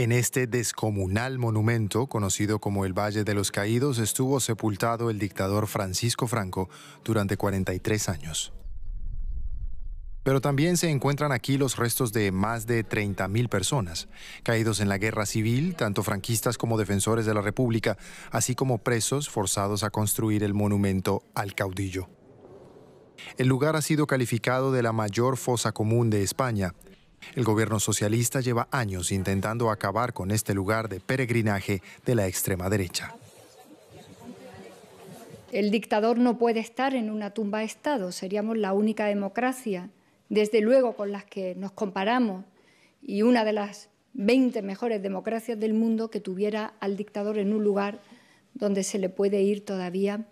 En este descomunal monumento, conocido como el Valle de los Caídos, estuvo sepultado el dictador Francisco Franco durante 43 años. Pero también se encuentran aquí los restos de más de 30.000 personas, caídos en la guerra civil, tanto franquistas como defensores de la República, así como presos forzados a construir el monumento al caudillo. El lugar ha sido calificado de la mayor fosa común de España el gobierno socialista lleva años intentando acabar con este lugar de peregrinaje de la extrema derecha. El dictador no puede estar en una tumba de Estado, seríamos la única democracia, desde luego con las que nos comparamos, y una de las 20 mejores democracias del mundo que tuviera al dictador en un lugar donde se le puede ir todavía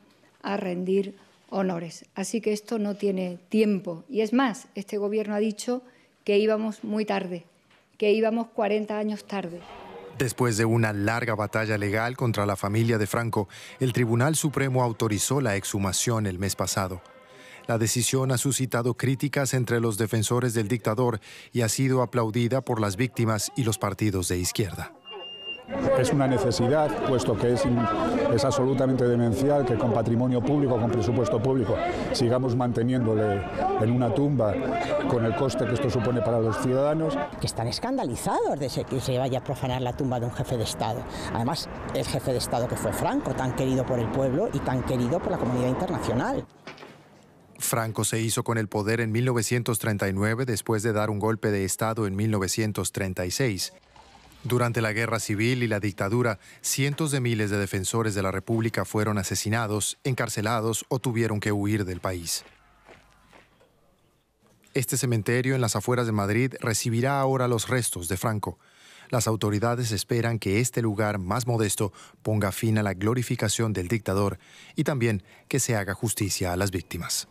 a rendir honores. Así que esto no tiene tiempo. Y es más, este Gobierno ha dicho que íbamos muy tarde, que íbamos 40 años tarde. Después de una larga batalla legal contra la familia de Franco, el Tribunal Supremo autorizó la exhumación el mes pasado. La decisión ha suscitado críticas entre los defensores del dictador y ha sido aplaudida por las víctimas y los partidos de izquierda es una necesidad, puesto que es, absolutamente demencial que con patrimonio público, con presupuesto público, sigamos manteniéndole en una tumba con el coste que esto supone para los ciudadanos. Que están escandalizados de que se vaya a profanar la tumba de un jefe de Estado. Además, el jefe de Estado que fue Franco, tan querido por el pueblo y tan querido por la comunidad internacional. Franco se hizo con el poder en 1939 después de dar un golpe de Estado en 1936. Durante la guerra civil y la dictadura, cientos de miles de defensores de la República fueron asesinados, encarcelados o tuvieron que huir del país. Este cementerio en las afueras de Madrid recibirá ahora los restos de Franco. Las autoridades esperan que este lugar más modesto ponga fin a la glorificación del dictador y también que se haga justicia a las víctimas.